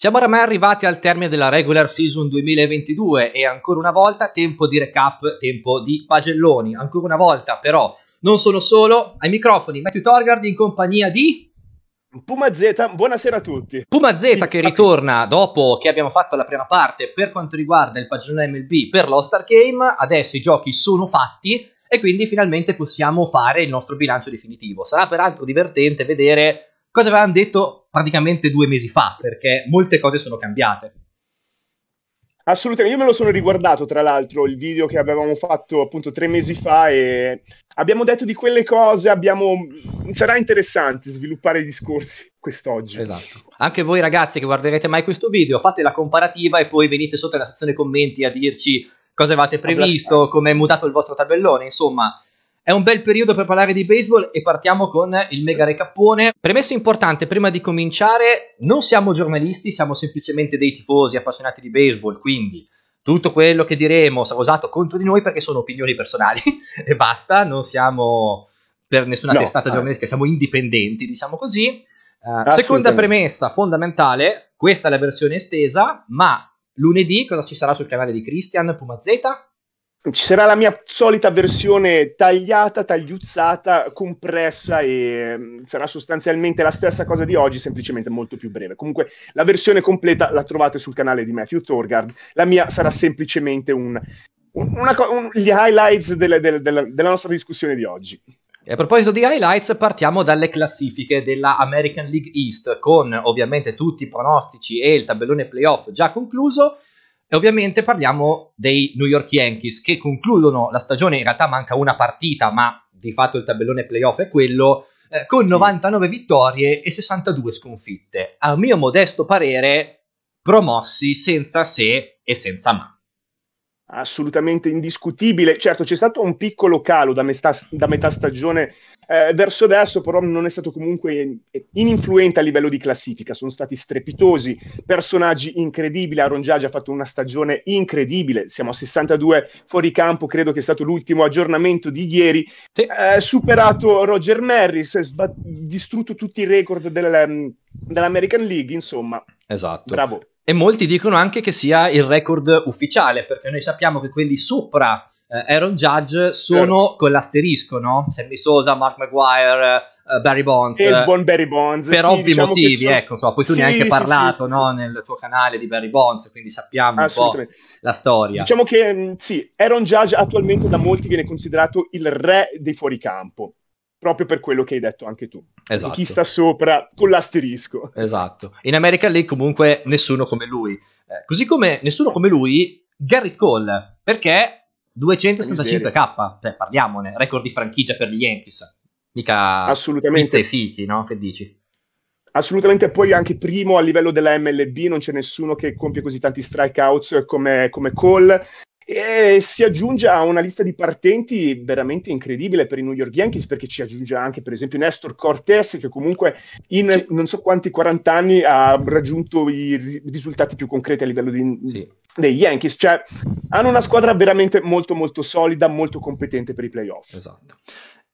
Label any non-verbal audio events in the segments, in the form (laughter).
Siamo oramai arrivati al termine della regular season 2022 e ancora una volta tempo di recap, tempo di pagelloni. Ancora una volta però non sono solo, ai microfoni Matthew Torgard in compagnia di... Puma Z, buonasera a tutti. Puma Z che ritorna dopo che abbiamo fatto la prima parte per quanto riguarda il pagellone MLB per lo Star Game, adesso i giochi sono fatti e quindi finalmente possiamo fare il nostro bilancio definitivo. Sarà peraltro divertente vedere cosa avevamo detto praticamente due mesi fa, perché molte cose sono cambiate. Assolutamente, io me lo sono riguardato tra l'altro il video che avevamo fatto appunto tre mesi fa e abbiamo detto di quelle cose, abbiamo... Mm, sarà interessante sviluppare i discorsi quest'oggi. Esatto. Anche voi ragazzi che guarderete mai questo video, fate la comparativa e poi venite sotto nella sezione commenti a dirci cosa avevate previsto, come è mutato il vostro tabellone, insomma è un bel periodo per parlare di baseball e partiamo con il mega recappone. Premessa importante prima di cominciare, non siamo giornalisti, siamo semplicemente dei tifosi appassionati di baseball, quindi tutto quello che diremo sarà usato contro di noi perché sono opinioni personali (laughs) e basta, non siamo per nessuna no, testata eh. giornalistica, siamo indipendenti, diciamo così. Uh, seconda premessa fondamentale, questa è la versione estesa, ma lunedì cosa ci sarà sul canale di Christian Pumazeta? ci sarà la mia solita versione tagliata, tagliuzzata, compressa e mm, sarà sostanzialmente la stessa cosa di oggi, semplicemente molto più breve. Comunque la versione completa la trovate sul canale di Matthew Thorgard, la mia sarà semplicemente un, una, un, gli highlights delle, delle, delle, della nostra discussione di oggi. E a proposito di highlights, partiamo dalle classifiche della American League East, con ovviamente tutti i pronostici e il tabellone playoff già concluso. E ovviamente parliamo dei New York Yankees che concludono la stagione, in realtà manca una partita, ma di fatto il tabellone playoff è quello, eh, con 99 vittorie e 62 sconfitte. A mio modesto parere, promossi senza se e senza ma assolutamente indiscutibile. Certo, c'è stato un piccolo calo da metà, da metà stagione eh, verso adesso, però non è stato comunque ininfluente a livello di classifica. Sono stati strepitosi, personaggi incredibili. Aaron Judge ha fatto una stagione incredibile. Siamo a 62 fuori campo, credo che sia stato l'ultimo aggiornamento di ieri. Sì. Eh, superato Roger Merris, sbat- distrutto tutti i record del, ehm, dell'American League, insomma. Esatto. Bravo. E molti dicono anche che sia il record ufficiale, perché noi sappiamo che quelli sopra eh, Aaron Judge sono certo. con l'asterisco, no? Sammy Sosa, Mark Maguire, eh, Barry Bonds. E il buon Barry Bonds. Per sì, ovvi diciamo motivi, sono... ecco, so, poi tu sì, ne hai anche sì, parlato no? nel tuo canale di Barry Bonds, quindi sappiamo un po' la storia. Diciamo che mm, sì, Aaron Judge attualmente da molti viene considerato il re dei fuoricampo proprio per quello che hai detto anche tu. Esatto. chi sta sopra con l'asterisco. Esatto. In America League comunque nessuno come lui. Eh, così come nessuno come lui, Garrett Cole, perché 275k, cioè, parliamone, record di franchigia per gli Yankees. Mica Assolutamente. pizza e fichi, no? Che dici? Assolutamente, poi anche primo a livello della MLB non c'è nessuno che compie così tanti strikeouts come, come Cole e si aggiunge a una lista di partenti veramente incredibile per i New York Yankees perché ci aggiunge anche per esempio Nestor Cortes che comunque in sì. non so quanti 40 anni ha raggiunto i risultati più concreti a livello di, sì. dei Yankees cioè hanno una squadra veramente molto molto solida molto competente per i playoff esatto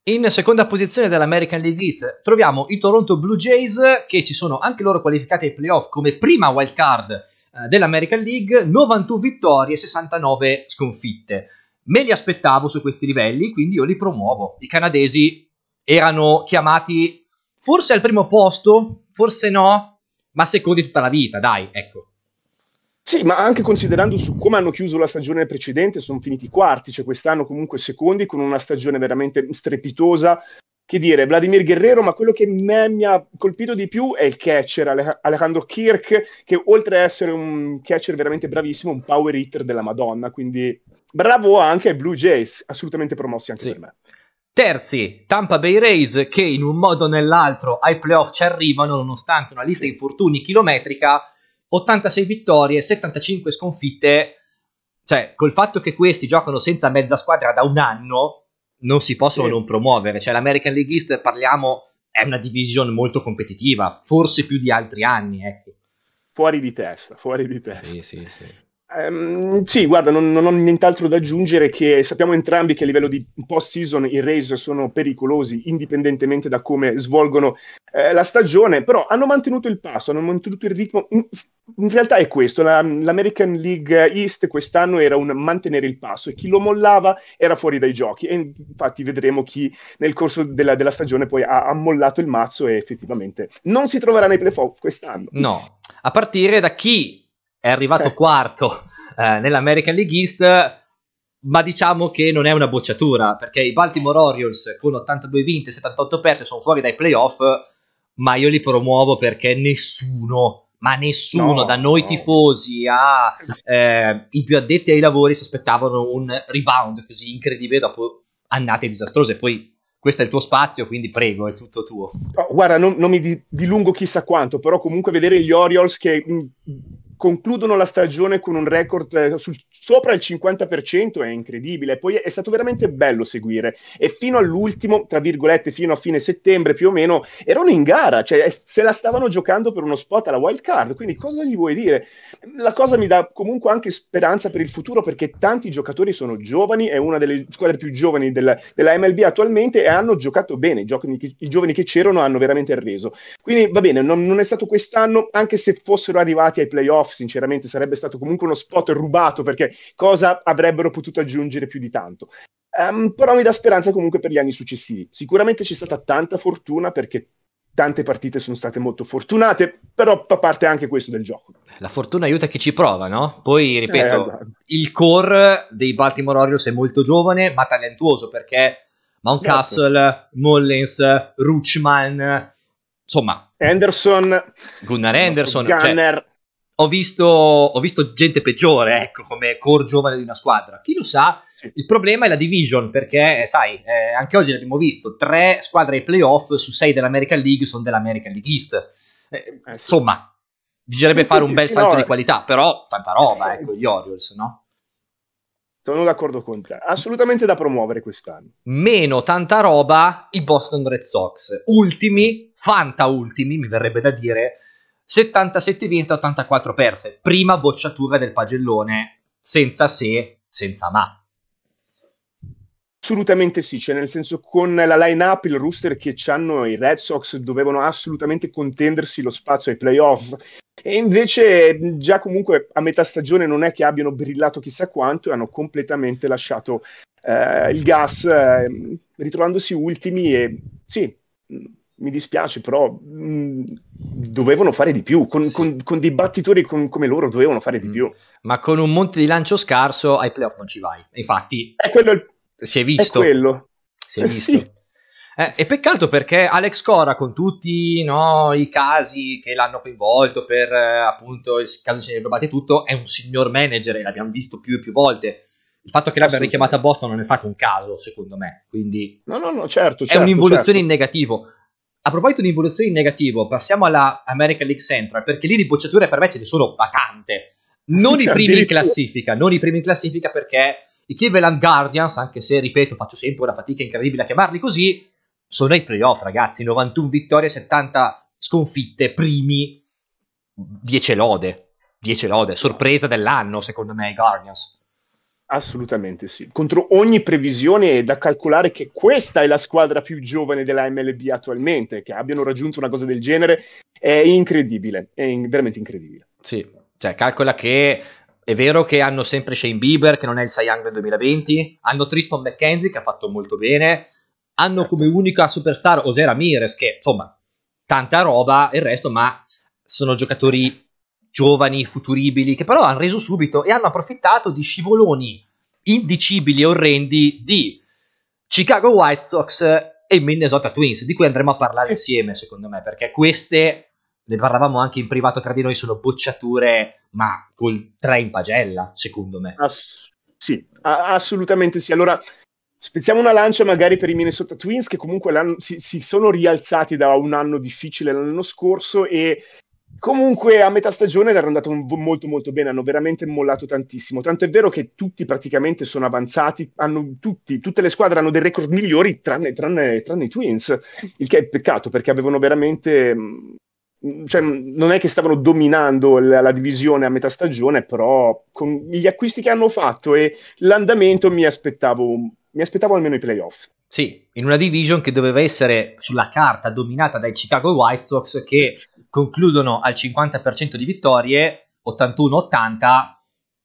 in seconda posizione dell'American League East troviamo i Toronto Blue Jays che si sono anche loro qualificati ai playoff come prima wild card eh, dell'American League, 91 vittorie, e 69 sconfitte. Me li aspettavo su questi livelli, quindi io li promuovo. I canadesi erano chiamati forse al primo posto, forse no, ma secondi tutta la vita, dai, ecco. Sì, ma anche considerando su come hanno chiuso la stagione precedente, sono finiti quarti, cioè quest'anno comunque secondi con una stagione veramente strepitosa, che dire, Vladimir Guerrero, ma quello che me, mi ha colpito di più è il catcher Alejandro Kirk, che oltre ad essere un catcher veramente bravissimo, un power hitter della Madonna, quindi bravo anche ai Blue Jays, assolutamente promossi anche sì. per me. Terzi, Tampa Bay Rays che in un modo o nell'altro ai playoff ci arrivano nonostante una lista di infortuni chilometrica, 86 vittorie, 75 sconfitte, cioè col fatto che questi giocano senza mezza squadra da un anno, non si possono sì. non promuovere. Cioè, l'American League East, parliamo, è una divisione molto competitiva, forse più di altri anni, ecco. Fuori di testa, fuori di testa. Sì, sì, sì. Um, sì, guarda, non, non, ho nient'altro da aggiungere che sappiamo entrambi che a livello di post-season i Rays sono pericolosi indipendentemente da come svolgono eh, la stagione, però hanno mantenuto il passo, hanno mantenuto il ritmo. In, in realtà è questo, la, l'American League East quest'anno era un mantenere il passo e chi lo mollava era fuori dai giochi e infatti vedremo chi nel corso della, della stagione poi ha mollato il mazzo e effettivamente non si troverà nei playoff quest'anno. No, a partire da chi è arrivato okay. Certo. quarto eh, nell'American League East, ma diciamo che non è una bocciatura, perché i Baltimore Orioles con 82 vinte e 78 perse sono fuori dai playoff, ma io li promuovo perché nessuno, ma nessuno, no, da noi no. tifosi ai eh, più addetti ai lavori, si aspettavano un rebound così incredibile dopo annate disastrose. Poi questo è il tuo spazio, quindi prego, è tutto tuo. Oh, guarda, non, non mi dilungo chissà quanto, però comunque vedere gli Orioles che mh, mm, concludono la stagione con un record eh, sul, sopra il 50%, è incredibile. Poi è stato veramente bello seguire e fino all'ultimo, tra virgolette, fino a fine settembre più o meno, erano in gara, cioè eh, se la stavano giocando per uno spot alla wild card, quindi cosa gli vuoi dire? La cosa mi dà comunque anche speranza per il futuro perché tanti giocatori sono giovani, è una delle squadre più giovani del, della MLB attualmente e hanno giocato bene, i, giovani che, i giovani che c'erano hanno veramente reso. Quindi va bene, non, non è stato quest'anno, anche se fossero arrivati ai playoff playoff, sinceramente, sarebbe stato comunque uno spot rubato perché cosa avrebbero potuto aggiungere più di tanto. Um, però mi dà speranza comunque per gli anni successivi. Sicuramente c'è stata tanta fortuna perché tante partite sono state molto fortunate, però fa parte anche questo del gioco. La fortuna aiuta chi ci prova, no? Poi, ripeto, eh, esatto. il core dei Baltimore Orioles è molto giovane, ma talentuoso perché Mountcastle, esatto. Mullins, Ruchman, insomma... Anderson, Gunnar Anderson, Gunner, cioè, ho visto, ho visto, gente peggiore, ecco, come core giovane di una squadra. Chi lo sa, il problema è la division, perché, eh, sai, eh, anche oggi l'abbiamo visto, tre squadre ai playoff su sei dell'American League sono dell'American League East. Eh, eh, sì. Insomma, bisognerebbe sì, fare un bel sì, salto no, di eh. qualità, però tanta roba, eh, ecco, gli Orioles, no? Sono d'accordo con te, assolutamente da promuovere quest'anno. Meno tanta roba i Boston Red Sox, ultimi, fanta ultimi, mi verrebbe da dire, 77 vinte, 84 perse. Prima bocciatura del pagellone, senza se, senza ma. Assolutamente sì, cioè nel senso con la line-up, il rooster che hanno i Red Sox dovevano assolutamente contendersi lo spazio ai playoff e invece già comunque a metà stagione non è che abbiano brillato chissà quanto e hanno completamente lasciato eh, il gas eh, ritrovandosi ultimi e sì, mi dispiace, però mh, mm, dovevano fare di più, con, sì. con, con dei battitori con, come loro dovevano fare di mm. più. Ma con un monte di lancio scarso ai playoff non ci vai, infatti è quello il... si è visto. È quello. Si è visto. (laughs) Sì. Eh, e peccato perché Alex Cora, con tutti no, i casi che l'hanno coinvolto per eh, appunto il caso se ne e tutto, è un signor manager e l'abbiamo visto più e più volte. Il fatto che l'abbiano richiamato a Boston non è stato un caso, secondo me. Quindi no, no, no, certo, certo è un'involuzione certo. in negativo. A proposito di evoluzioni in negativo, passiamo alla American League Central, perché lì di bocciature per me ce ne sono vacante. Non i (laughs) primi in classifica, non i primi in classifica perché i Cleveland Guardians, anche se, ripeto, faccio sempre una fatica incredibile a chiamarli così, sono ai playoff, ragazzi. 91 vittorie, 70 sconfitte, primi 10 lode. 10 lode, sorpresa dell'anno, secondo me, i Guardians. Assolutamente sì, contro ogni previsione è da calcolare che questa è la squadra più giovane della MLB attualmente, che abbiano raggiunto una cosa del genere è incredibile, è in- veramente incredibile. Sì, cioè calcola che è vero che hanno sempre Shane Bieber che non è il Cy Young del 2020, hanno Tristan McKenzie che ha fatto molto bene, hanno come unica superstar Osera Mires che insomma tanta roba e il resto ma sono giocatori giovani, futuribili, che però hanno reso subito e hanno approfittato di scivoloni indicibili e orrendi di Chicago White Sox e Minnesota Twins, di cui andremo a parlare insieme, secondo me, perché queste, ne parlavamo anche in privato tra di noi, sono bocciature, ma col 3 in pagella, secondo me. Ass- sì, a- assolutamente sì. Allora, Spezziamo una lancia magari per i Minnesota Twins che comunque si, si, sono rialzati da un anno difficile l'anno scorso e Comunque a metà stagione era andato molto molto bene, hanno veramente mollato tantissimo, tanto è vero che tutti praticamente sono avanzati, hanno, tutti, tutte le squadre hanno dei record migliori tranne, tranne, tranne i Twins, il che è peccato perché avevano veramente mm, cioè, mm, non è che stavano dominando la, la, divisione a metà stagione, però con gli acquisti che hanno fatto e l'andamento mi aspettavo, mi aspettavo almeno i playoff. Sì, in una division che doveva essere sulla carta dominata dai Chicago White Sox che concludono al 50% di vittorie, 81-80,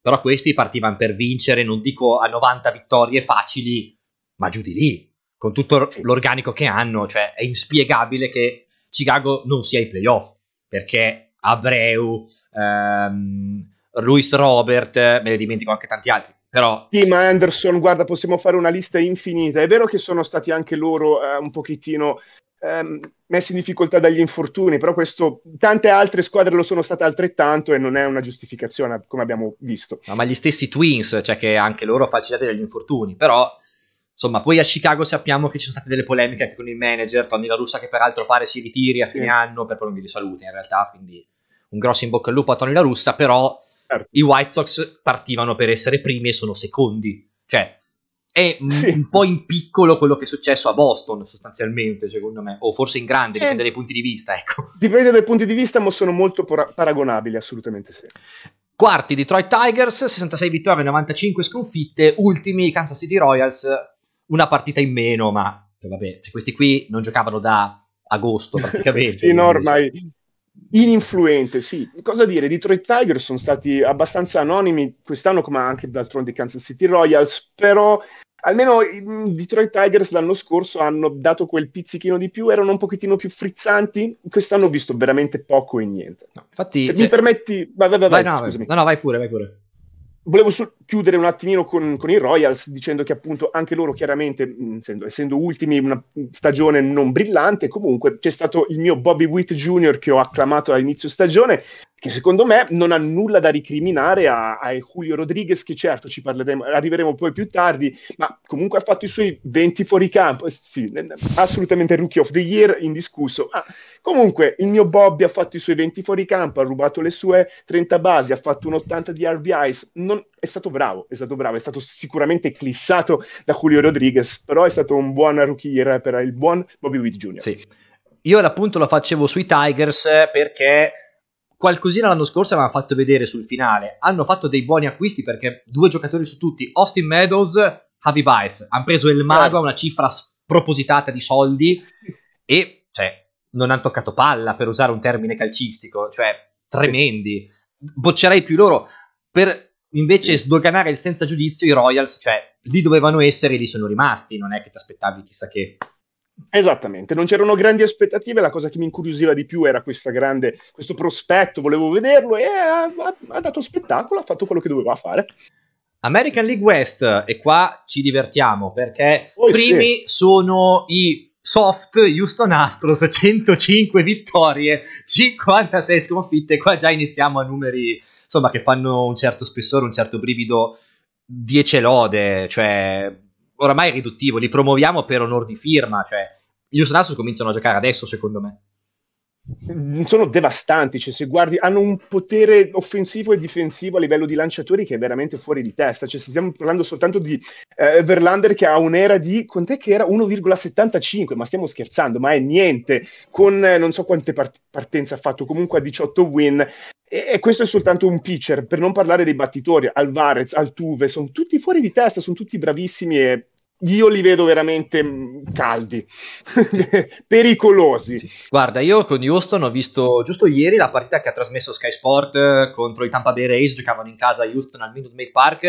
però questi partivano per vincere, non dico a 90 vittorie facili, ma giù di lì, con tutto l'organico che hanno, cioè è inspiegabile che Chicago non sia ai playoff, perché Abreu, ehm, Luis Robert, eh, me ne dimentico anche tanti altri. Però... Sì, ma Anderson, guarda, possiamo fare una lista infinita. È vero che sono stati anche loro eh, un pochettino ehm, messi in difficoltà dagli infortuni, però questo, tante altre squadre lo sono state altrettanto e non è una giustificazione, come abbiamo visto. No, ma gli stessi Twins, cioè che anche loro facilitati dagli infortuni, però... Insomma, poi a Chicago sappiamo che ci sono state delle polemiche anche con il manager, Tony La Russa, che peraltro pare si ritiri a fine sì. anno per problemi di salute in realtà, quindi un grosso in bocca al lupo a Tony La Russa, però certo. i White Sox partivano per essere primi e sono secondi. Cioè, è sì. un po' in piccolo quello che è successo a Boston, sostanzialmente, secondo me, o forse in grande, eh, dipende dai punti di vista, ecco. Dipende dai punti di vista, ma sono molto por- paragonabili, assolutamente sì. Quarti Detroit Tigers, 66 vittorie, 95 sconfitte, ultimi Kansas City Royals, una partita in meno, ma cioè, vabbè, questi qui non giocavano da agosto (laughs) praticamente. sì, no, cioè, ormai Ininfluente, sì. Cosa dire? Detroit Tigers sono stati abbastanza anonimi quest'anno, come anche d'altronde i Kansas City Royals, però almeno i mm, Detroit Tigers l'anno scorso hanno dato quel pizzichino di più, erano un pochettino più frizzanti, quest'anno ho visto veramente poco e niente. No, infatti, se cioè, cioè, mi permetti... Vai, vai, vai, vai no, no, vai pure, vai pure volevo so- chiudere un attimino con, con, i Royals dicendo che appunto anche loro chiaramente, essendo, essendo ultimi una stagione non brillante, comunque c'è stato il mio Bobby Witt Jr. che ho acclamato all'inizio stagione, che secondo me non ha nulla da ricriminare a, a Julio Rodriguez, che certo ci parleremo, arriveremo poi più tardi, ma comunque ha fatto i suoi 20 fuori campo, eh, sì, assolutamente rookie of the year indiscusso. Ah, comunque il mio Bobby ha fatto i suoi 20 fuori campo, ha rubato le sue 30 basi, ha fatto un 80 di RBIs, non, è stato bravo, è stato bravo, è stato sicuramente eclissato da Julio Rodriguez, però è stato un buon rookie year per il buon Bobby Witt Jr. Sì. Io l'appunto lo facevo sui Tigers perché qualcosina l'anno scorso avevano fatto vedere sul finale. Hanno fatto dei buoni acquisti perché due giocatori su tutti, Austin Meadows, Javi Baez, hanno preso il mago certo. a una cifra spropositata di soldi e cioè, non hanno toccato palla per usare un termine calcistico, cioè tremendi. Boccerei più loro per invece sdoganare il senza giudizio i Royals, cioè lì dovevano essere e lì sono rimasti, non è che ti aspettavi chissà che Esattamente, non c'erano grandi aspettative, la cosa che mi incuriosiva di più era grande, questo prospetto, volevo vederlo e ha, ha, ha, dato spettacolo, ha fatto quello che doveva fare. American League West, e qua ci divertiamo perché Poi oh, primi sì. sono i soft Houston Astros, 105 vittorie, 56 sconfitte, qua già iniziamo a numeri insomma, che fanno un certo spessore, un certo brivido, 10 lode, cioè oramai è riduttivo, li promuoviamo per onor di firma, cioè gli Usanassus cominciano a giocare adesso secondo me. Mm, sono devastanti, cioè se guardi, hanno un potere offensivo e difensivo a livello di lanciatori che è veramente fuori di testa, cioè stiamo parlando soltanto di eh, Verlander che ha un'era di, quant'è che era? 1,75, ma stiamo scherzando, ma è niente, con eh, non so quante part- partenze ha fatto, comunque a 18 win, e, questo è soltanto un pitcher, per non parlare dei battitori, Alvarez, Altuve, sono tutti fuori di testa, sono tutti bravissimi e io li vedo veramente mm, caldi, (laughs) pericolosi. Sì. Guarda, io con Houston ho visto giusto ieri la partita che ha trasmesso Sky Sport eh, contro i Tampa Bay Rays, giocavano in casa a Houston al Minute Maid Park.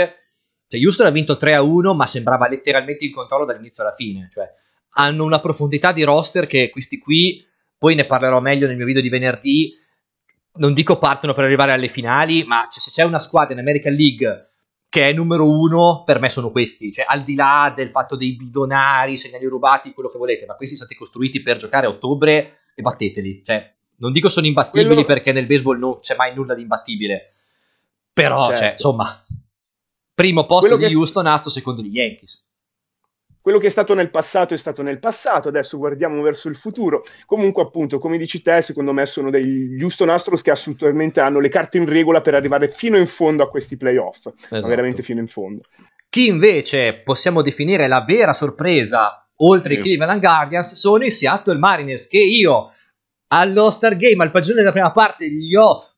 Cioè, Houston ha vinto 3-1, ma sembrava letteralmente in controllo dall'inizio alla fine. Cioè, hanno una profondità di roster che questi qui, poi ne parlerò meglio nel mio video di venerdì, non dico partono per arrivare alle finali, ma cioè, se c'è una squadra in American League che è numero uno, per me sono questi, cioè al di là del fatto dei bidonari, segnali rubati, quello che volete, ma questi sono stati costruiti per giocare a ottobre e batteteli, cioè non dico sono imbattibili quello... perché nel baseball non c'è mai nulla di imbattibile, però cioè, certo. cioè, insomma, primo posto quello di che... Houston, Astro secondo gli Yankees quello che è stato nel passato è stato nel passato, adesso guardiamo verso il futuro. Comunque, appunto, come dici te, secondo me sono degli giusto nastros che assolutamente hanno le carte in regola per arrivare fino in fondo a questi playoff, esatto. veramente fino in fondo. Chi invece possiamo definire la vera sorpresa, oltre sì. ai Cleveland Guardians, sono i Seattle Mariners, che io allo Star Game, al pagellone della prima parte, gli ho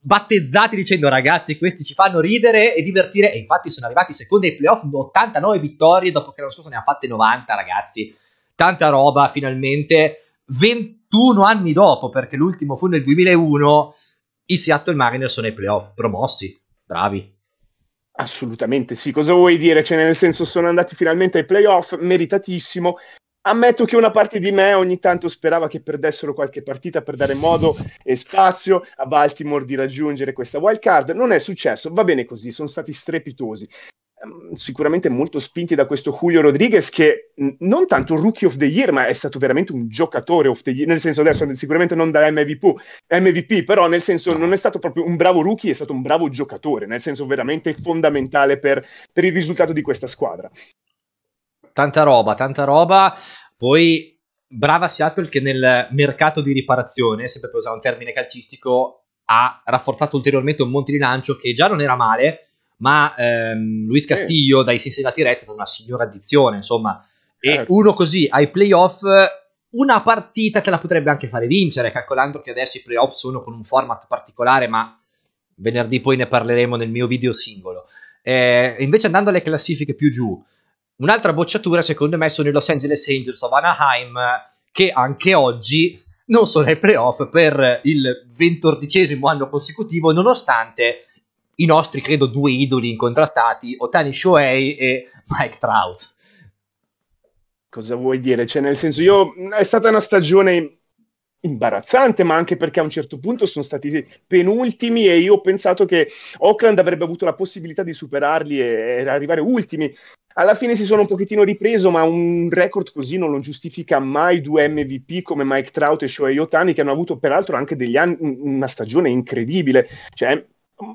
battezzati dicendo ragazzi questi ci fanno ridere e divertire e infatti sono arrivati secondo ai playoff 89 vittorie dopo che l'anno scorso ne ha fatte 90 ragazzi tanta roba finalmente 21 anni dopo perché l'ultimo fu nel 2001 i Seattle Mariners sono ai playoff promossi bravi Assolutamente sì, cosa vuoi dire? Cioè, nel senso, sono andati finalmente ai playoff, meritatissimo. Ammetto che una parte di me ogni tanto sperava che perdessero qualche partita per dare modo e spazio a Baltimore di raggiungere questa wild card. Non è successo, va bene così, sono stati strepitosi ehm, sicuramente molto spinti da questo Julio Rodriguez che non tanto rookie of the year ma è stato veramente un giocatore of the year nel senso adesso sicuramente non da MVP, MVP però nel senso non è stato proprio un bravo rookie è stato un bravo giocatore nel senso veramente fondamentale per, per il risultato di questa squadra tanta roba, tanta roba. Poi brava Seattle che nel mercato di riparazione, sempre per usare un termine calcistico, ha rafforzato ulteriormente un monte di lancio che già non era male, ma ehm, Luis Castillo, eh. dai della Reds è stata una signora addizione, insomma. E eh. uno così ai playoff, una partita te la potrebbe anche fare vincere, calcolando che adesso i playoff sono con un format particolare, ma venerdì poi ne parleremo nel mio video singolo. Eh, invece andando alle classifiche più giù, Un'altra bocciatura, secondo me, sono i Los Angeles Angels of Anaheim, che anche oggi non sono ai playoff per il ventordicesimo anno consecutivo, nonostante i nostri, credo, due idoli incontrastati, Otani Shohei e Mike Trout. Cosa vuoi dire? Cioè, nel senso, io è stata una stagione imbarazzante, ma anche perché a un certo punto sono stati penultimi e io ho pensato che Oakland avrebbe avuto la possibilità di superarli e, e arrivare ultimi. Alla fine si sono un pochettino ripreso, ma un record così non lo giustifica mai due MVP come Mike Trout e Shohei Otani, che hanno avuto peraltro anche degli anni, una stagione incredibile. Cioè,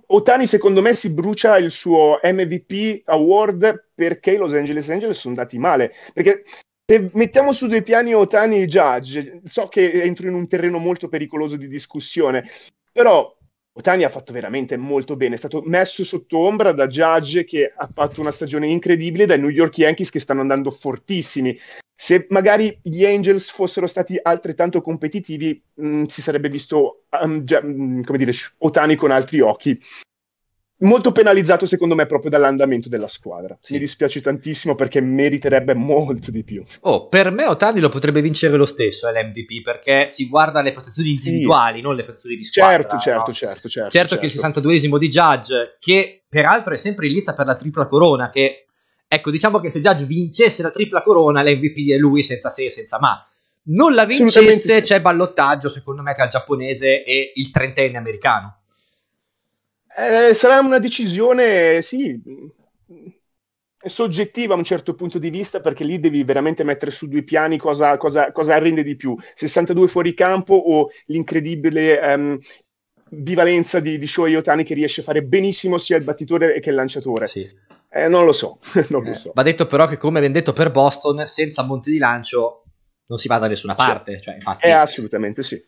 Otani secondo me si brucia il suo MVP award perché i Los Angeles Angels sono andati male, perché se mettiamo su due piani Otani e Judge, so che entro in un terreno molto pericoloso di discussione, però Otani ha fatto veramente molto bene, è stato messo sotto ombra da Judge che ha fatto una stagione incredibile, dai New York Yankees che stanno andando fortissimi. Se magari gli Angels fossero stati altrettanto competitivi, mh, mm, si sarebbe visto um, già, mh, mm, dire, Otani con altri occhi molto penalizzato secondo me proprio dall'andamento della squadra. Sì. Mi dispiace tantissimo perché meriterebbe molto di più. Oh, per me Otani lo potrebbe vincere lo stesso eh, l'MVP perché si guarda le prestazioni individuali, sì. non le prestazioni di squadra. Certo, certo, no? certo, certo, certo. Certo che il 62esimo certo. di Judge, che peraltro è sempre in lista per la tripla corona, che ecco diciamo che se Judge vincesse la tripla corona l'MVP è lui senza se e senza ma. Non la vincesse c'è ballottaggio secondo me tra il giapponese e il trentenne americano. Eh, sarà una decisione, sì, soggettiva a un certo punto di vista perché lì devi veramente mettere su due piani cosa, cosa, cosa rende di più, 62 fuori campo o l'incredibile um, bivalenza di, di Shoei Otani che riesce a fare benissimo sia il battitore che il lanciatore. Sì. Eh, non lo so, (laughs) non eh, lo so. Va detto però che come ben detto per Boston, senza monte di lancio non si va da nessuna parte. Cioè, infatti... eh, assolutamente sì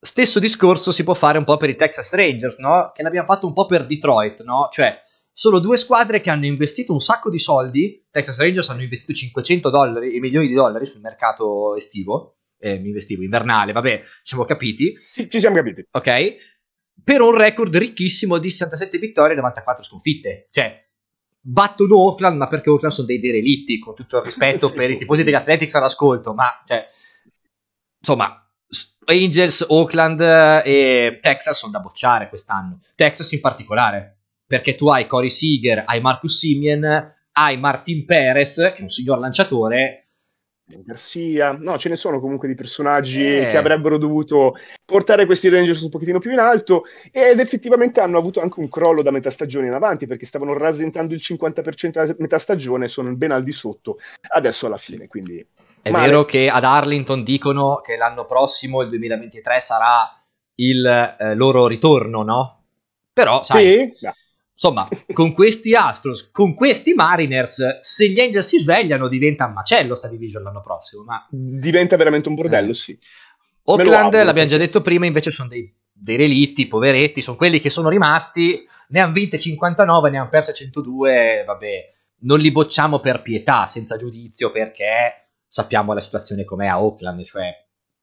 stesso discorso si può fare un po' per i Texas Rangers, no? Che l'abbiamo fatto un po' per Detroit, no? Cioè, sono due squadre che hanno investito un sacco di soldi. Texas Rangers hanno investito 500 dollari, milioni di dollari sul mercato estivo, eh, investivo, invernale, vabbè, ci siamo capiti. Sì, ci siamo capiti. Ok? Per un record ricchissimo di 67 vittorie e 94 sconfitte. Cioè, battono Oakland, ma perché Oakland sono dei derelitti, con tutto il rispetto (laughs) sì. per i tifosi degli Athletics all'ascolto, ma, cioè, insomma, Angels, Oakland eh, e Texas sono da bocciare quest'anno. Texas in particolare, perché tu hai Corey Seager, hai Marcus Simeon, hai Martin Perez, che è un signor lanciatore. Garcia, no, ce ne sono comunque di personaggi eh. che avrebbero dovuto portare questi Rangers un pochettino più in alto ed effettivamente hanno avuto anche un crollo da metà stagione in avanti perché stavano rasentando il 50% a metà stagione, sono ben al di sotto adesso alla fine, quindi è Male. vero che ad Arlington dicono che l'anno prossimo, il 2023, sarà il eh, loro ritorno, no? Però, sai, sì? insomma, con questi Astros, con questi Mariners, se gli Angels si svegliano diventa un macello sta division l'anno prossimo. Ma... Diventa veramente un bordello, eh. sì. Oakland, l'abbiamo già detto prima, invece sono dei, dei relitti, poveretti, sono quelli che sono rimasti, ne hanno vinte 59, ne hanno perse 102, vabbè, non li bocciamo per pietà, senza giudizio, perché sappiamo la situazione com'è a Oakland, cioè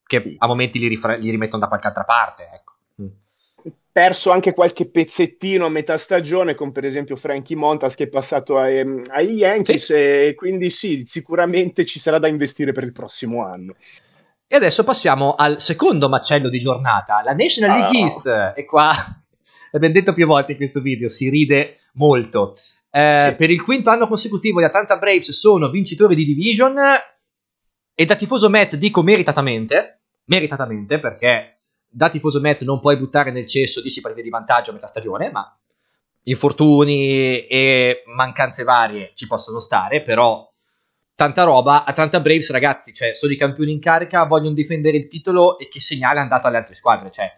che a momenti li, rifra- li rimettono da qualche altra parte. Ecco. Mm. Perso anche qualche pezzettino a metà stagione, con per esempio Frankie Montas che è passato ai, mm, ai Yankees, sì. e quindi sì, sicuramente ci sarà da investire per il prossimo anno. E adesso passiamo al secondo macello di giornata, la National ah, League East. E qua (laughs) l'abbiamo detto più volte in questo video, si ride molto. Eh, sì. Per il quinto anno consecutivo gli Atlanta Braves sono vincitori di division, e da tifoso Mets dico meritatamente, meritatamente perché da tifoso Mets non puoi buttare nel cesso 10 partite di vantaggio a metà stagione, ma infortuni e mancanze varie ci possono stare, però tanta roba. a Atlanta Braves, ragazzi, cioè, sono i campioni in carica, vogliono difendere il titolo e che segnale è andato alle altre squadre, cioè,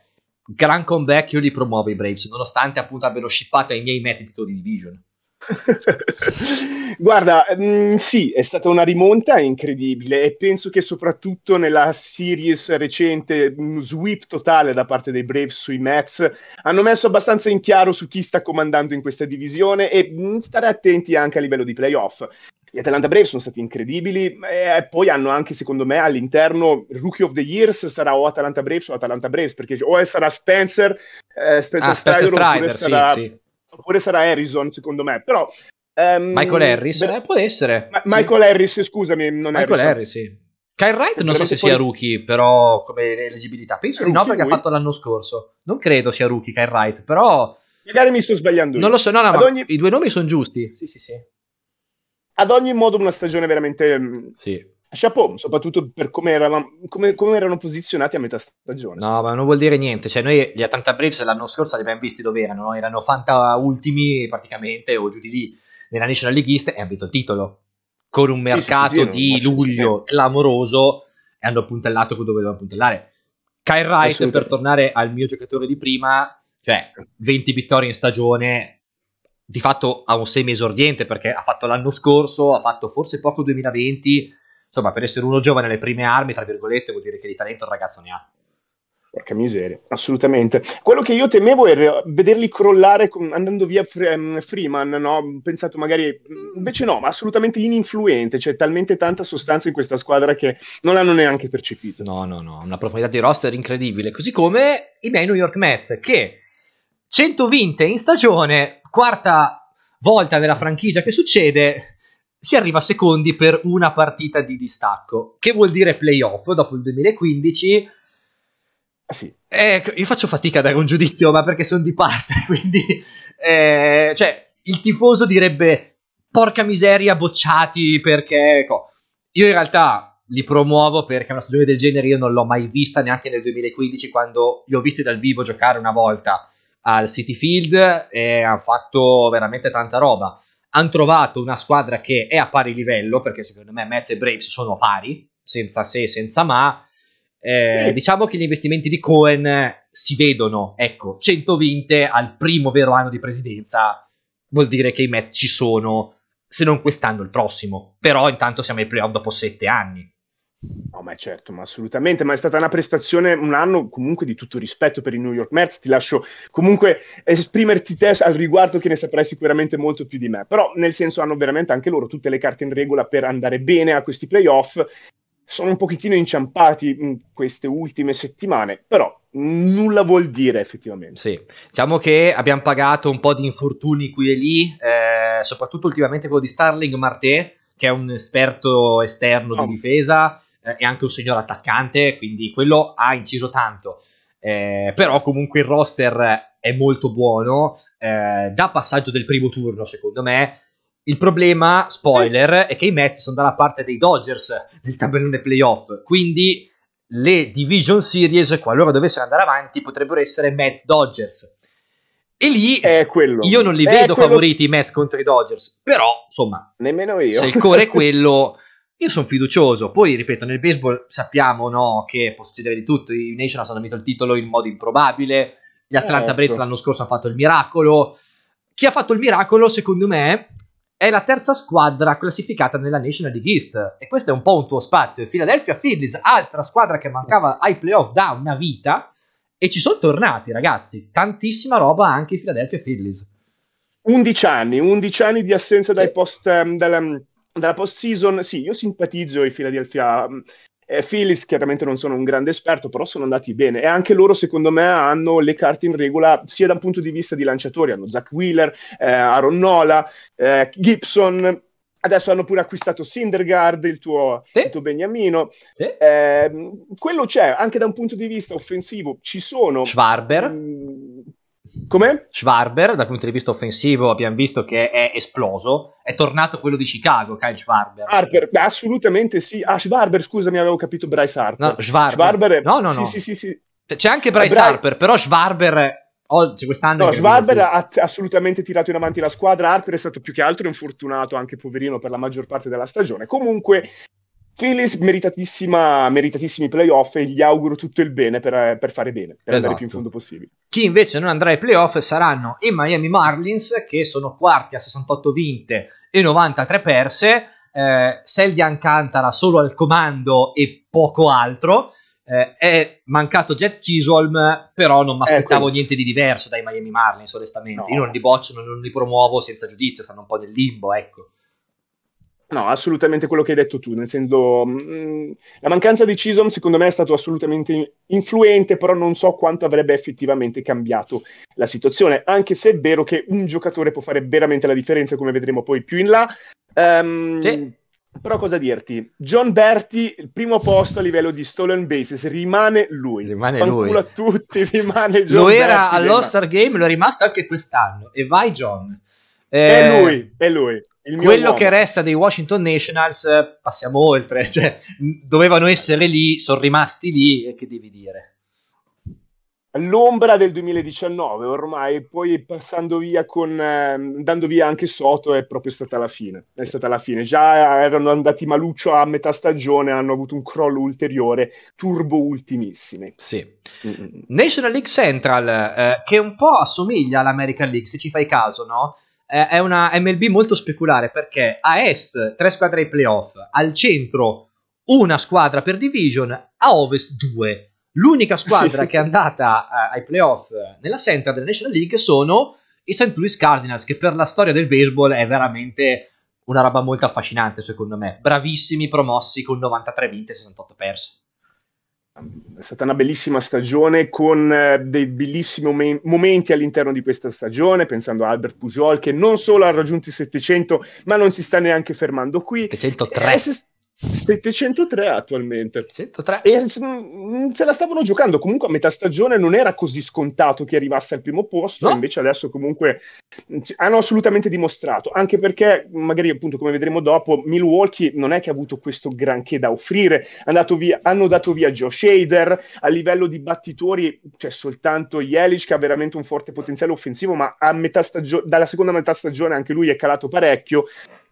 gran comeback io li promuovo i Braves, nonostante appunto abbiano shippato ai miei mezzi titoli di division. (laughs) Guarda, mh, mm, sì, è stata una rimonta incredibile e penso che soprattutto nella series recente un sweep totale da parte dei Braves sui Mets hanno messo abbastanza in chiaro su chi sta comandando in questa divisione e mh, mm, stare attenti anche a livello di playoff gli Atlanta Braves sono stati incredibili eh, e poi hanno anche secondo me all'interno Rookie of the Years sarà o Atlanta Braves o Atlanta Braves perché o sarà Spencer eh, ah, Spencer, ah, Strider, Strider, oppure sì, sarà sì oppure sarà Harrison, secondo me, però... Um, Michael Harris? Beh, eh, può essere. Ma- sì. Michael Harris, scusami, non Michael Harris, sì. Kyle Wright non so se sia rookie, però come elegibilità. Penso di no perché lui? ha fatto l'anno scorso. Non credo sia rookie Kyle Wright, però... Magari mi sto sbagliando. Io. Non lo so, no, no, ma ogni... i due nomi sono giusti. Sì, sì, sì. Ad ogni modo una stagione veramente mm, sì. Chapeau, soprattutto per come, eravamo, come, come, erano posizionati a metà stagione. No, ma non vuol dire niente. Cioè, noi gli Atlanta Braves l'anno scorso li abbiamo visti dove erano. No? Erano fanta ultimi praticamente, o giù di lì, nella National League East e hanno vinto il titolo. Con un mercato sì, sì, sì, di luglio clamoroso e hanno puntellato dove dovevano puntellare. Kyle Wright, per tornare al mio giocatore di prima, cioè 20 vittorie in stagione, di fatto ha un semi esordiente perché ha fatto l'anno scorso, ha fatto forse poco 2020 insomma, per essere uno giovane alle prime armi, tra virgolette, vuol dire che di talento il ragazzo ne ha. Porca miseria, assolutamente. Quello che io temevo era vederli crollare andando via mm, Freeman, no? Ho pensato magari, mm, invece no, ma assolutamente ininfluente, c'è talmente tanta sostanza in questa squadra che non l'hanno neanche percepito. No, no, no, una profondità di roster incredibile, così come i miei New York Mets che 100 vinte in stagione, quarta volta nella franchigia che succede, si arriva secondi per una partita di distacco, che vuol dire playoff dopo il 2015. Eh sì. Eh, io faccio fatica a dare un giudizio, ma perché sono di parte, (laughs) quindi... Eh, cioè, il tifoso direbbe, porca miseria, bocciati, perché... Co. Io in realtà li promuovo perché una stagione del genere io non l'ho mai vista neanche nel 2015 quando li ho visti dal vivo giocare una volta al City Field e hanno fatto veramente tanta roba hanno trovato una squadra che è a pari livello, perché secondo me Mets e Braves sono pari, senza se e senza ma. Eh, diciamo che gli investimenti di Cohen eh, si vedono, ecco, 100 vinte al primo vero anno di presidenza vuol dire che i Mets ci sono, se non quest'anno il prossimo, però intanto siamo ai playoff dopo sette anni. No, ma certo, ma assolutamente, ma è stata una prestazione, un anno comunque di tutto rispetto per i New York Mets, ti lascio comunque esprimerti te al riguardo che ne saprai sicuramente molto più di me, però nel senso hanno veramente anche loro tutte le carte in regola per andare bene a questi playoff, sono un pochettino inciampati in mm, queste ultime settimane, però nulla vuol dire effettivamente. Sì, diciamo che abbiamo pagato un po' di infortuni qui e lì, eh, soprattutto ultimamente quello di Starling Marte, che è un esperto esterno no. di difesa, eh, è anche un signor attaccante, quindi quello ha inciso tanto. Eh, però comunque il roster è molto buono, eh, da passaggio del primo turno secondo me. Il problema, spoiler, è che i Mets sono dalla parte dei Dodgers nel tabellone playoff, quindi le Division Series, qualora dovessero andare avanti, potrebbero essere Mets-Dodgers. E lì io non li vedo favoriti i Mets contro i Dodgers, però insomma, nemmeno io. Se il core è quello, (laughs) Io sono fiducioso, poi ripeto, nel baseball sappiamo no, che può succedere di tutto, i Nations hanno vinto il titolo in modo improbabile, gli Atlanta certo. Braves l'anno scorso hanno fatto il miracolo. Chi ha fatto il miracolo, secondo me, è la terza squadra classificata nella National League East e questo è un po' un tuo spazio. Il Philadelphia Phillies, altra squadra che mancava ai playoff da una vita e ci sono tornati, ragazzi. Tantissima roba anche i Philadelphia Phillies. 11 anni, 11 anni di assenza sì. dai post um, ehm, dalla, ehm, dalla post-season, sì, io simpatizzo i Philadelphia mm, eh, Phillies, chiaramente non sono un grande esperto, però sono andati bene e anche loro, secondo me, hanno le carte in regola sia da un punto di vista di lanciatori, hanno Zach Wheeler, eh, Aaron Nola, eh, Gibson, adesso hanno pure acquistato Sindergaard, il tuo, sì. il tuo Beniamino. Sì. Eh, quello c'è, anche da un punto di vista offensivo, ci sono... Schwarber. Mh, mm, come? Schwarber, dal punto di vista offensivo, abbiamo visto che è esploso. È tornato quello di Chicago, Kyle Schwarber. Harper, beh, assolutamente sì. Ah, Schwarber, scusami, avevo capito Bryce Harper. No, Schwarber. Schwarber è... No, no, no. Sì, sì, sì, C'è anche Bryce, Bryce Harper, però Schwarber... Oggi, quest'anno... No, Schwarber ha t- assolutamente tirato in avanti la squadra. Harper è stato più che altro infortunato, anche poverino, per la maggior parte della stagione. Comunque, Phillies, meritatissima, meritatissimi playoff e gli auguro tutto il bene per, per fare bene, per esatto. andare più in fondo possibile. Chi invece non andrà ai playoff saranno i Miami Marlins, che sono quarti a 68 vinte e 93 perse, eh, Seldian Cantara solo al comando e poco altro, eh, è mancato Jets Chisholm, però non mi aspettavo eh, niente di diverso dai Miami Marlins, onestamente. No. Io non li boccio, non, non li promuovo senza giudizio, stanno un po' nel limbo, ecco. No, assolutamente quello che hai detto tu, nel senso mh, mm, la mancanza di Cisom secondo me è stato assolutamente influente, però non so quanto avrebbe effettivamente cambiato la situazione, anche se è vero che un giocatore può fare veramente la differenza, come vedremo poi più in là. Um, sì. Però cosa dirti? John Berti, il primo posto a livello di stolen bases, rimane lui. Rimane Fanculo lui. a tutti, (laughs) rimane John Lo era all'All-Star Game, lo è rimasto anche quest'anno. E vai John. Eh... È lui, è lui quello uomo. che resta dei Washington Nationals, eh, passiamo oltre, (laughs) cioè, dovevano essere lì, sono rimasti lì, e che devi dire? L'ombra del 2019 ormai, poi passando via con, eh, andando via anche Soto, è proprio stata la fine. È stata la fine. Già erano andati maluccio a metà stagione, hanno avuto un crollo ulteriore, turbo ultimissimi. Sì. Mm-hmm. National League Central, eh, che un po' assomiglia all'American League, se ci fai caso, no? è una MLB molto speculare perché a est tre squadre ai playoff, al centro una squadra per division, a ovest due. L'unica squadra sì. che è andata eh, ai playoff eh, nella Central della National League sono i St. Louis Cardinals, che per la storia del baseball è veramente una roba molto affascinante, secondo me. Bravissimi promossi con 93 vinte e 68 perse è stata una bellissima stagione con eh, dei bellissimi momenti all'interno di questa stagione, pensando a Albert Pujol che non solo ha raggiunto i 700, ma non si sta neanche fermando qui. 703. 703 attualmente. 103. E mm, se la stavano giocando comunque a metà stagione, non era così scontato che arrivasse al primo posto, no? invece adesso comunque mm, hanno assolutamente dimostrato, anche perché magari appunto come vedremo dopo, Milwaukee non è che ha avuto questo granché da offrire, via, hanno dato via Joe Shader, a livello di battitori c'è soltanto Jelic che ha veramente un forte potenziale offensivo, ma metà stagio- dalla seconda metà stagione anche lui è calato parecchio.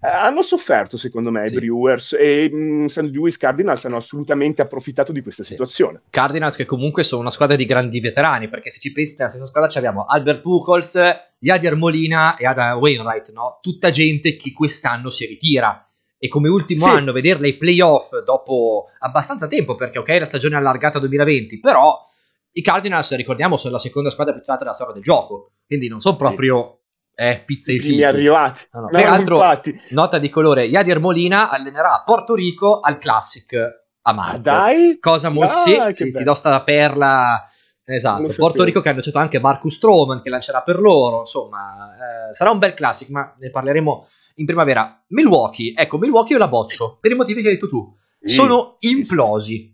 Eh, hanno sofferto, secondo me, sì. i Brewers e mh, mm, St. Louis Cardinals hanno assolutamente approfittato di questa sì. situazione. Cardinals che comunque sono una squadra di grandi veterani, perché se ci pensi nella stessa squadra abbiamo Albert Pujols, Yadier Molina e Adam Wainwright, no? Tutta gente che quest'anno si ritira. E come ultimo sì. anno vederla ai playoff dopo abbastanza tempo, perché ok, la stagione è allargata 2020, però i Cardinals, ricordiamo, sono la seconda squadra più tirata della storia del gioco, quindi non sono proprio eh, pizzeifici. Gli arrivati. No, no. No, Peraltro, infatti. nota di colore, Yadier Molina allenerà Porto Rico al Classic a marzo. Ah, dai! Cosa molto... Ah, sì, sì ti do sta perla... Esatto, Porto Rico che ha annunciato anche Marcus Stroman che lancerà per loro, insomma, eh, sarà un bel classic, ma ne parleremo in primavera. Milwaukee, ecco, Milwaukee io la boccio, per i motivi che hai detto tu. Sono implosi.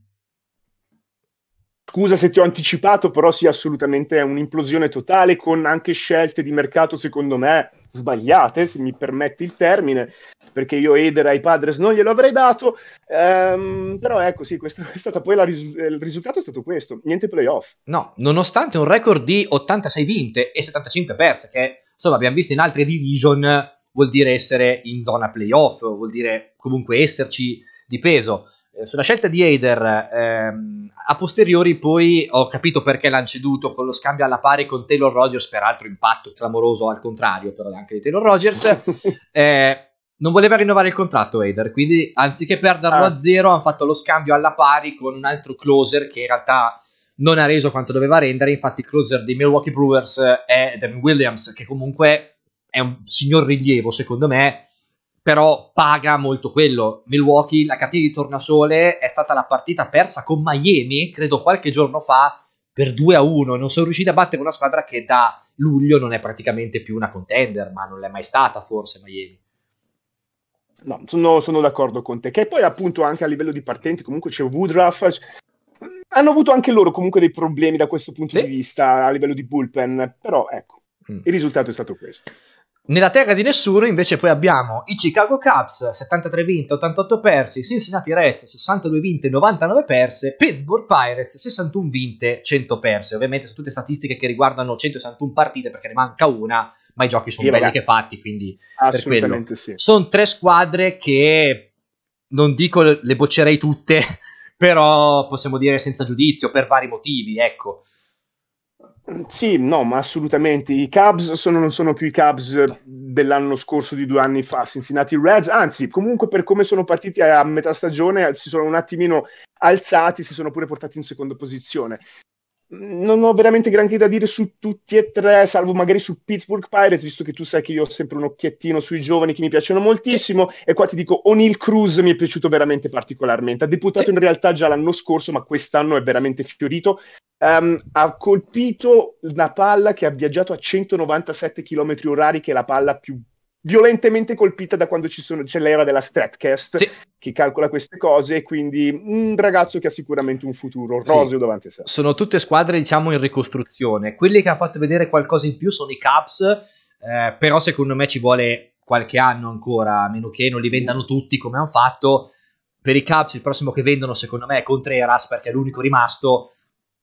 Scusa se ti ho anticipato, però sì, assolutamente è un'implosione totale con anche scelte di mercato, secondo me, sbagliate, se mi permetti il termine, perché io Eder ai Padres non glielo avrei dato, ehm, però ecco sì, questo è stata poi la ris- eh, il risultato è stato questo, niente playoff. No, nonostante un record di 86 vinte e 75 perse, che insomma abbiamo visto in altre division, vuol dire essere in zona playoff, vuol dire comunque esserci di peso. Eh, sulla scelta di Eider, ehm, a posteriori poi ho capito perché l'hanno ceduto con lo scambio alla pari con Taylor Rogers, peraltro impatto clamoroso al contrario, però anche di Taylor Rogers. (laughs) eh, non voleva rinnovare il contratto Eider, quindi anziché perderlo ah. a zero hanno fatto lo scambio alla pari con un altro closer che in realtà non ha reso quanto doveva rendere, infatti il closer di Milwaukee Brewers è Devin Williams, che comunque è un signor rilievo secondo me, però paga molto quello. Milwaukee, la cartina di tornasole è stata la partita persa con Miami, credo qualche giorno fa, per 2 a 1. Non sono riusciti a battere una squadra che da luglio non è praticamente più una contender, ma non l'è mai stata forse Miami. No, sono, sono d'accordo con te. Che poi appunto anche a livello di partenti, comunque c'è Woodruff, hanno avuto anche loro comunque dei problemi da questo punto sì. di vista a livello di bullpen, però ecco, mm. il risultato è stato questo. Nella terra di nessuno invece poi abbiamo i Chicago Cubs, 73 vinte, 88 persi, Cincinnati Reds, 62 vinte, 99 perse, Pittsburgh Pirates, 61 vinte, 100 perse. Ovviamente sono tutte statistiche che riguardano 161 partite perché ne manca una, ma i giochi sono e belli ragazzi. che fatti, quindi assolutamente sì. Sono tre squadre che non dico le boccerei tutte, (laughs) però possiamo dire senza giudizio per vari motivi, ecco. Sì, no, ma assolutamente. I Cubs sono, non sono più i Cubs dell'anno scorso, di due anni fa, Cincinnati Reds. Anzi, comunque per come sono partiti a metà stagione si sono un attimino alzati, si sono pure portati in seconda posizione non ho veramente granché da dire su tutti e tre, salvo magari su Pittsburgh Pirates, visto che tu sai che io ho sempre un occhiettino sui giovani che mi piacciono moltissimo. Sì. E qua ti dico: O'Neill Cruz mi è piaciuto veramente particolarmente. Ha deputato sì. in realtà già l'anno scorso, ma quest'anno è veramente fiorito. Um, ha colpito una palla che ha viaggiato a 197 km orari, che è la palla più violentemente colpita da quando sono, c'è l'era della Stratcast sì. che calcola queste cose e quindi un ragazzo che ha sicuramente un futuro roseo sì. davanti a sé. Sono tutte squadre diciamo in ricostruzione, quelle che hanno fatto vedere qualcosa in più sono i Caps, eh, però secondo me ci vuole qualche anno ancora, a meno che non li vendano tutti come hanno fatto. Per i Caps il prossimo che vendono secondo me è Contreras perché è l'unico rimasto,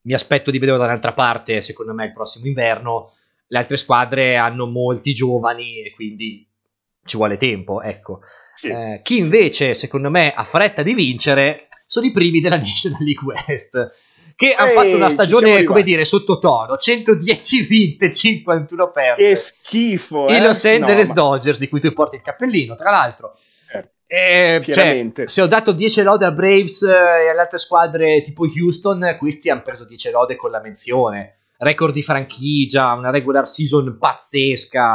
mi aspetto di vederlo da un'altra parte secondo me il prossimo inverno le altre squadre hanno molti giovani e quindi ci vuole tempo, ecco. Sì. Eh, chi invece, secondo me, ha fretta di vincere sono i primi della (laughs) National League West, che hanno fatto una stagione, come dire, sottotono, 110 vinte, 51 perse. Che schifo, eh? I Los Angeles no, Dodgers, ma... di cui tu porti il cappellino, tra l'altro. Certo. Eh, cioè, se ho dato 10 lode a Braves eh, e alle altre squadre tipo Houston, questi hanno preso 10 lode con la menzione record di franchigia, una regular season pazzesca.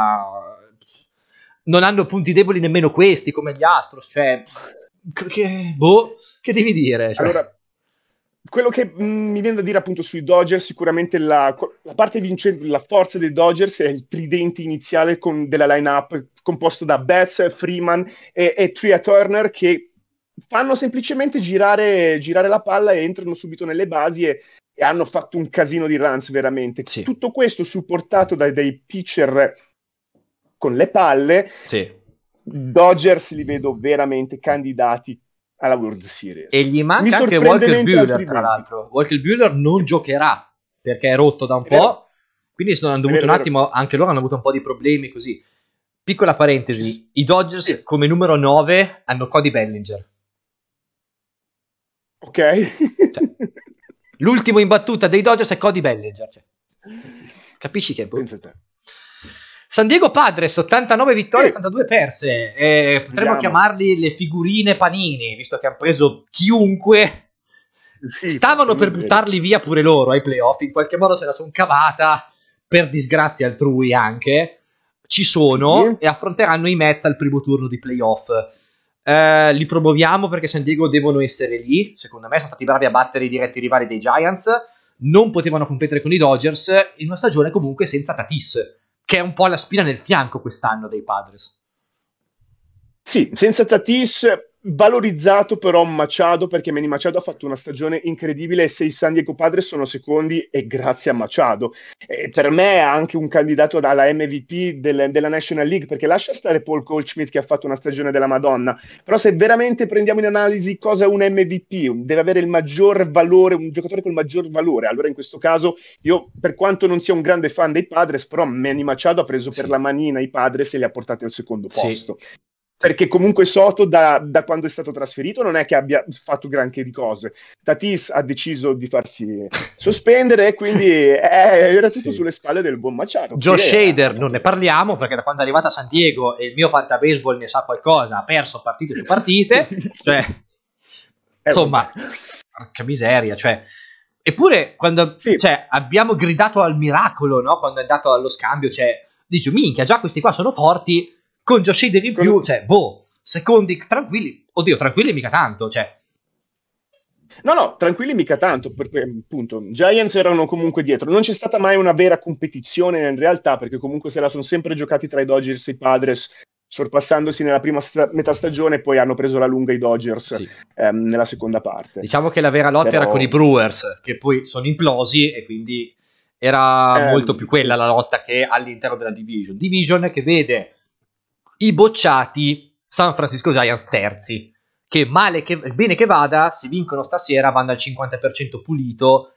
Non hanno punti deboli nemmeno questi come gli Astros, cioè che, boh, che devi dire? Cioè. Allora, quello che mm, mi viene da dire appunto sui Dodgers, sicuramente la, la, parte vincente, la forza dei Dodgers è il tridente iniziale con, della lineup up composto da Betts, Freeman e, e Tria Turner che fanno semplicemente girare, girare, la palla e entrano subito nelle basi e hanno fatto un casino di runs veramente. Sì. Tutto questo supportato dai, dei pitcher con le palle. Sì. Dodgers li vedo veramente candidati alla World Series. E gli manca anche Walker Bueller, tra l'altro. Walker Bueller non giocherà perché è rotto da un è po', vero. quindi sono dovuto vero, un attimo, anche loro hanno avuto un po' di problemi così. Piccola parentesi, i Dodgers sì. come numero 9 hanno Cody Bellinger. Ok. Cioè, (laughs) L'ultimo in battuta dei Dodgers è Cody Bellinger. Cioè. Capisci che... è te. San Diego Padres, 89 vittorie, eh. 82 perse. Eh, potremmo chiamarli le figurine panini, visto che hanno preso chiunque. Sì, Stavano per buttarli via pure loro ai playoff, in qualche modo se la sono cavata, per disgrazia altrui anche. Ci sono sì. e affronteranno i Mets al primo turno di playoff eh, li promuoviamo perché San Diego devono essere lì. Secondo me sono stati bravi a battere i diretti rivali dei Giants. Non potevano competere con i Dodgers in una stagione comunque senza Tatis, che è un po' la spina nel fianco quest'anno dei Padres. Sì, senza Tatis valorizzato però Machado perché Manny Machado ha fatto una stagione incredibile e se i San Diego Padres sono secondi è grazie a Machado e per me è anche un candidato alla MVP del, della National League perché lascia stare Paul Goldschmidt che ha fatto una stagione della Madonna però se veramente prendiamo in analisi cosa è un MVP deve avere il maggior valore un giocatore con il maggior valore allora in questo caso io per quanto non sia un grande fan dei Padres però Manny Machado ha preso sì. per la manina i Padres e li ha portati al secondo posto sì perché comunque Soto da, da, quando è stato trasferito non è che abbia fatto granché di cose. Tatis ha deciso di farsi sospendere e quindi eh, era tutto sì. sulle spalle del buon Maciato. Joe Shader, eh. non ne parliamo perché da quando è arrivato a San Diego e il mio Fanta Baseball ne sa qualcosa, ha perso partite su partite, (laughs) cioè, eh, insomma, che miseria, cioè... Eppure, quando sì. cioè, abbiamo gridato al miracolo, no? quando è andato allo scambio, cioè, dici, minchia, già questi qua sono forti, con Joshide di più, con... cioè, boh, secondi tranquilli, oddio, tranquilli mica tanto, cioè. No, no, tranquilli mica tanto, perché appunto Giants erano comunque dietro, non c'è stata mai una vera competizione in realtà, perché comunque se la sono sempre giocati tra i Dodgers e i Padres, sorpassandosi nella prima sta- metà stagione, poi hanno preso la lunga i Dodgers sì. ehm, nella seconda parte. Diciamo che la vera lotta Però... era con i Brewers, che poi sono implosi e quindi era eh... molto più quella la lotta che all'interno della division. Division che vede i bocciati San Francisco Giants terzi, che male che bene che vada, se vincono stasera vanno al 50% pulito,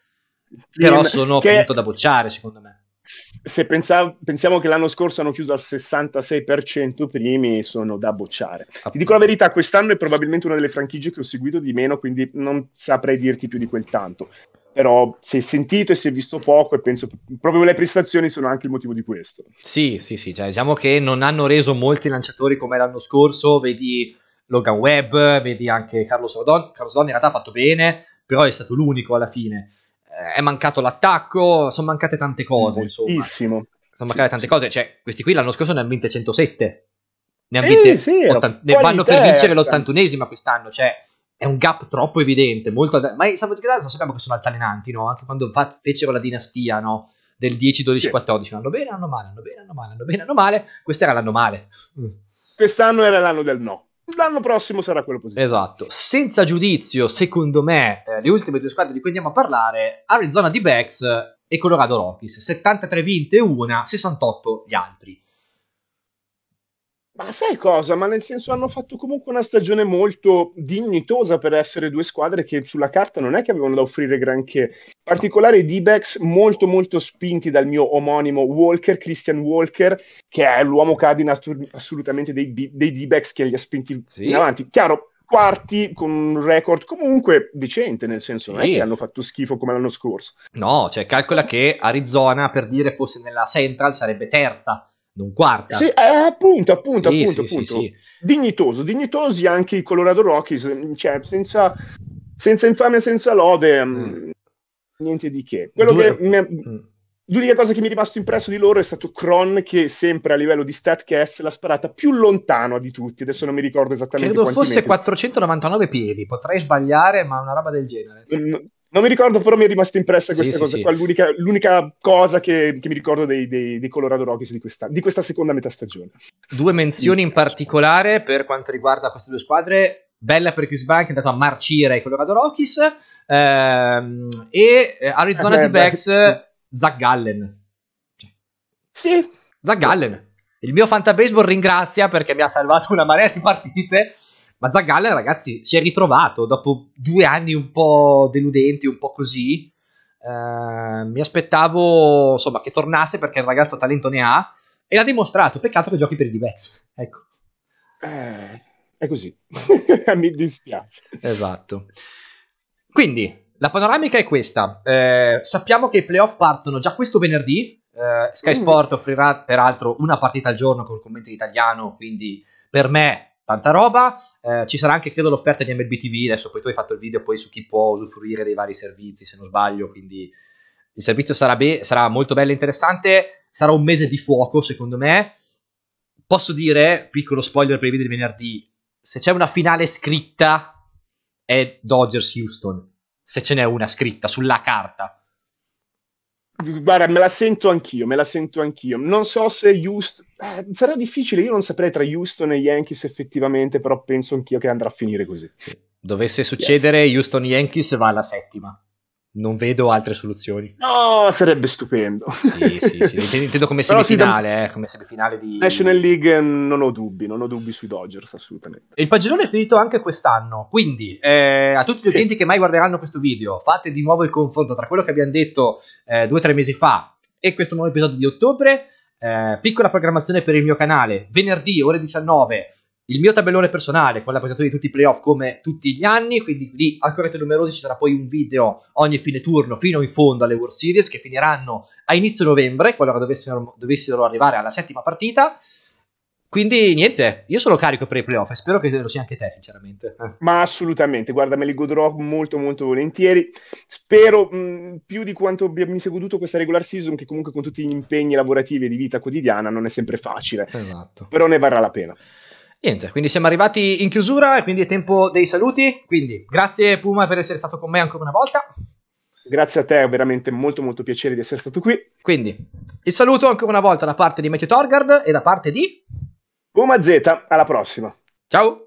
però sono che... appunto da bocciare secondo me se pensav- pensiamo che l'anno scorso hanno chiuso al 66%, primi sono da bocciare. Ti dico la verità, quest'anno è probabilmente una delle franchigie che ho seguito di meno, quindi non saprei dirti più di quel tanto però si è sentito e si è visto poco e penso proprio le prestazioni sono anche il motivo di questo. Sì, sì, sì, cioè, diciamo che non hanno reso molti lanciatori come l'anno scorso, vedi Logan Webb, vedi anche Carlos Rodon, Carlos Rodon in realtà ha fatto bene, però è stato l'unico alla fine. Eh, è mancato l'attacco, sono mancate tante cose, Moltissimo. insomma. Sono mancate tante cose, cioè questi qui l'anno scorso ne hanno vinte 107. Ne, hanno vinte sì, 80, ne vanno per vincere l'81esima quest'anno, cioè è un gap troppo evidente, molto ma i Savage Garden lo sappiamo che sono altalenanti, no? Anche quando fa- fecero la dinastia, no? Del 10, 12, sì. 14, hanno bene, hanno male, hanno bene, hanno male, hanno bene, hanno male, questo era l'anno male. Mm. Quest'anno era l'anno del no. L'anno prossimo sarà quello positivo. Esatto. Senza giudizio, secondo me, eh, le ultime due squadre di cui andiamo a parlare, Arizona D-Backs e Colorado Rockies. 73 vinte una, 68 gli altri. Ma sai cosa? Ma nel senso hanno fatto comunque una stagione molto dignitosa per essere due squadre che sulla carta non è che avevano da offrire granché. In particolare i D-backs molto molto spinti dal mio omonimo Walker, Christian Walker, che è l'uomo cardine assolutamente dei, B- dei D-backs che li ha spinti sì. in avanti. Chiaro, quarti con un record comunque decente, nel senso sì. non è che hanno fatto schifo come l'anno scorso. No, cioè calcola che Arizona, per dire fosse nella Central, sarebbe terza non quarta. Sì, eh, appunto, appunto, sì, appunto, sì, appunto. Sì, Dignitoso, dignitosi anche i Colorado Rockies, cioè, senza, senza infamia, senza lode, mm. mm. niente di che. Quello Due... che è, mm. L'unica cosa che mi è rimasto impresso di loro è stato Cron, che sempre a livello di statcast l'ha sparata più lontano di tutti. Adesso non mi ricordo esattamente. Credo fosse metri. 499 piedi, potrei sbagliare, ma una roba del genere. Sì. Mm, non mi ricordo, però mi è rimasta impressa questa sì, cosa sì, qua. Sì. L'unica, l'unica, cosa che, che mi ricordo dei, dei, dei, Colorado Rockies di questa, di questa seconda metà stagione. Due menzioni in particolare per quanto riguarda queste due squadre bella per Chris Bank, è andato a marcire i Colorado Rockies, ehm, e eh, Arizona eh, D-Backs, Zach Gallen. Sì. Zach Gallen. Il mio fantabaseball ringrazia perché mi ha salvato una marea di partite ma Zagalla, ragazzi, si è ritrovato dopo due anni un po' deludenti, un po' così. Eh, mi aspettavo insomma che tornasse perché il ragazzo talento ne ha e l'ha dimostrato. Peccato che giochi per i Divex. Ecco. Eh, è così. (laughs) mi dispiace. Esatto. Quindi la panoramica è questa. Eh, sappiamo che i playoff partono già questo venerdì. Eh, Sky mm. Sport offrirà peraltro una partita al giorno con il commento in italiano, quindi per me tanta roba. Eh, ci sarà anche, credo, l'offerta di MLB TV. Adesso poi tu hai fatto il video poi su chi può usufruire dei vari servizi, se non sbaglio. Quindi il servizio sarà, be- sarà molto bello e interessante. Sarà un mese di fuoco, secondo me. Posso dire, piccolo spoiler per i video di venerdì, se c'è una finale scritta è Dodgers Houston. Se ce n'è una scritta sulla carta. Guarda, me la sento anch'io, me la sento anch'io. Non so se Houston... Eh, sarà difficile, io non saprei tra Houston e Yankees effettivamente, però penso anch'io che andrà a finire così. Dovesse succedere, yes. Houston Yankees va alla settima non vedo altre soluzioni. No, sarebbe stupendo. Sì, sì, sì. (laughs) Intendo, intendo come semifinale, da... eh, come semifinale di... National League mm, non ho dubbi, non ho dubbi sui Dodgers, assolutamente. Il pagellone è finito anche quest'anno, quindi eh, a tutti gli utenti che mai guarderanno questo video, fate di nuovo il confronto tra quello che abbiamo detto eh, due o tre mesi fa e questo nuovo episodio di ottobre. Eh, piccola programmazione per il mio canale, venerdì ore 19 il mio tabellone personale con la presentazione di tutti i playoff come tutti gli anni, quindi lì al corretto numerosi ci sarà poi un video ogni fine turno fino in fondo alle World Series che finiranno a inizio novembre, qualora dovessero, dovessero arrivare alla settima partita. Quindi niente, io sono carico per i playoff e spero che lo sia anche te, sinceramente. Eh. Ma assolutamente, guarda, me li godrò molto molto volentieri. Spero mh, mm, più di quanto mi sia goduto questa regular season, che comunque con tutti gli impegni lavorativi e di vita quotidiana non è sempre facile. Esatto. Però ne varrà la pena. Niente, quindi siamo arrivati in chiusura e quindi è tempo dei saluti. Quindi grazie Puma per essere stato con me ancora una volta. Grazie a te, è veramente molto molto piacere di essere stato qui. Quindi il saluto ancora una volta da parte di Matthew Torgard e da parte di Puma Z, alla prossima. Ciao!